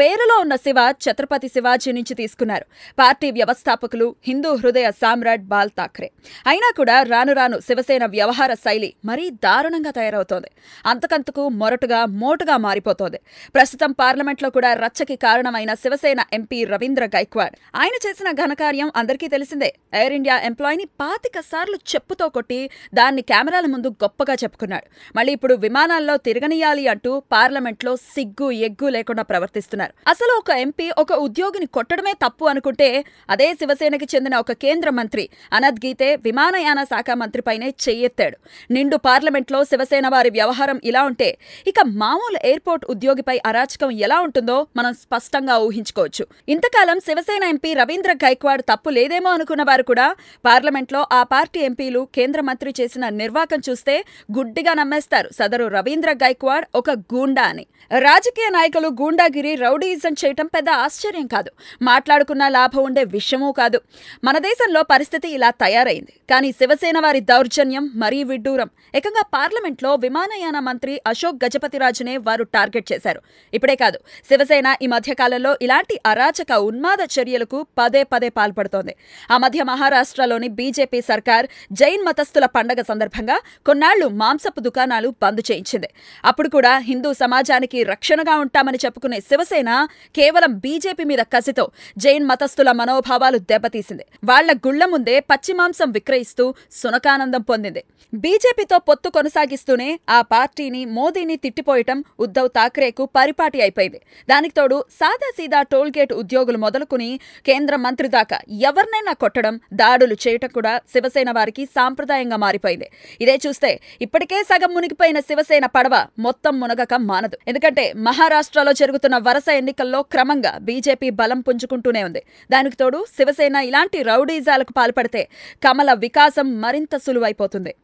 పేరులో ఉన్న శివ ఛత్రపతి శివాజీ నుంచి తీసుకున్నారు పార్టీ వ్యవస్థాపకులు హిందూ హృదయ సామ్రాట్ బాల్ థాక్రే అయినా కూడా రాను రాను శివసేన వ్యవహార శైలి మరీ దారుణంగా తయారవుతోంది అంతకంతకు మొరటుగా మోటుగా మారిపోతోంది ప్రస్తుతం పార్లమెంట్లో కూడా రచ్చకి కారణమైన శివసేన ఎంపీ రవీంద్ర గైక్వాడ్ ఆయన చేసిన ఘనకార్యం అందరికీ తెలిసిందే ఎయిర్ ఇండియా ఎంప్లాయీని పాతిక సార్లు చెప్పుతో కొట్టి దాన్ని కెమెరాల ముందు గొప్పగా చెప్పుకున్నాడు మళ్ళీ ఇప్పుడు విమానాల్లో తిరగనియాలి అంటూ పార్లమెంట్లో సిగ్గు ఎగ్గు లేకుండా ప్రవర్తిస్తున్నారు అన్నారు అసలు ఒక ఎంపీ ఒక ఉద్యోగిని కొట్టడమే తప్పు అనుకుంటే అదే శివసేనకి చెందిన ఒక కేంద్ర మంత్రి అనద్ గీతే విమానయాన శాఖ మంత్రిపైనే చెయ్యెత్తాడు నిండు పార్లమెంట్లో శివసేన వారి వ్యవహారం ఇలా ఉంటే ఇక మామూలు ఎయిర్పోర్ట్ ఉద్యోగిపై అరాచకం ఎలా ఉంటుందో మనం స్పష్టంగా ఊహించుకోవచ్చు ఇంతకాలం శివసేన ఎంపీ రవీంద్ర గైక్వాడ్ తప్పు లేదేమో అనుకున్న వారు కూడా పార్లమెంట్లో ఆ పార్టీ ఎంపీలు కేంద్ర మంత్రి చేసిన నిర్వాకం చూస్తే గుడ్డిగా నమ్మేస్తారు సదరు రవీంద్ర గైక్వాడ్ ఒక గూండా అని రాజకీయ నాయకులు గూండాగిరి రౌడీ రౌడీయిజం చేయటం పెద్ద ఆశ్చర్యం కాదు మాట్లాడుకున్న లాభం ఉండే విషయమూ కాదు మన దేశంలో పరిస్థితి ఇలా తయారైంది కానీ శివసేన వారి దౌర్జన్యం మరీ విడ్డూరం ఏకంగా పార్లమెంట్లో విమానయాన మంత్రి అశోక్ గజపతిరాజునే వారు టార్గెట్ చేశారు ఇప్పుడే కాదు శివసేన ఈ మధ్యకాలంలో ఇలాంటి అరాచక ఉన్మాద చర్యలకు పదే పదే పాల్పడుతోంది ఆ మధ్య మహారాష్ట్రలోని బీజేపీ సర్కార్ జైన్ మతస్థుల పండగ సందర్భంగా కొన్నాళ్లు మాంసపు దుకాణాలు బంద్ చేయించింది అప్పుడు కూడా హిందూ సమాజానికి రక్షణగా ఉంటామని చెప్పుకునే శివసేన శివసేన కేవలం బీజేపీ మీద కసితో జైన్ మతస్థుల మనోభావాలు దెబ్బతీసింది వాళ్ల గుళ్ల ముందే పచ్చిమాంసం విక్రయిస్తూ సునకానందం పొందింది బీజేపీతో పొత్తు కొనసాగిస్తూనే ఆ పార్టీని మోదీని తిట్టిపోయటం ఉద్దవ్ థాక్రేకు పరిపాటి అయిపోయింది దానికి తోడు సాదాసీదా టోల్గేట్ ఉద్యోగులు మొదలుకుని కేంద్ర మంత్రి దాకా ఎవరినైనా కొట్టడం దాడులు చేయటం కూడా శివసేన వారికి సాంప్రదాయంగా మారిపోయింది ఇదే చూస్తే ఇప్పటికే సగం మునిగిపోయిన శివసేన పడవ మొత్తం మునగక మానదు ఎందుకంటే మహారాష్ట్రలో జరుగుతున్న వరస ఎన్నికల్లో క్రమంగా బీజేపీ బలం పుంజుకుంటూనే ఉంది దానికి తోడు శివసేన ఇలాంటి రౌడీజాలకు పాల్పడితే కమల వికాసం మరింత సులువైపోతుంది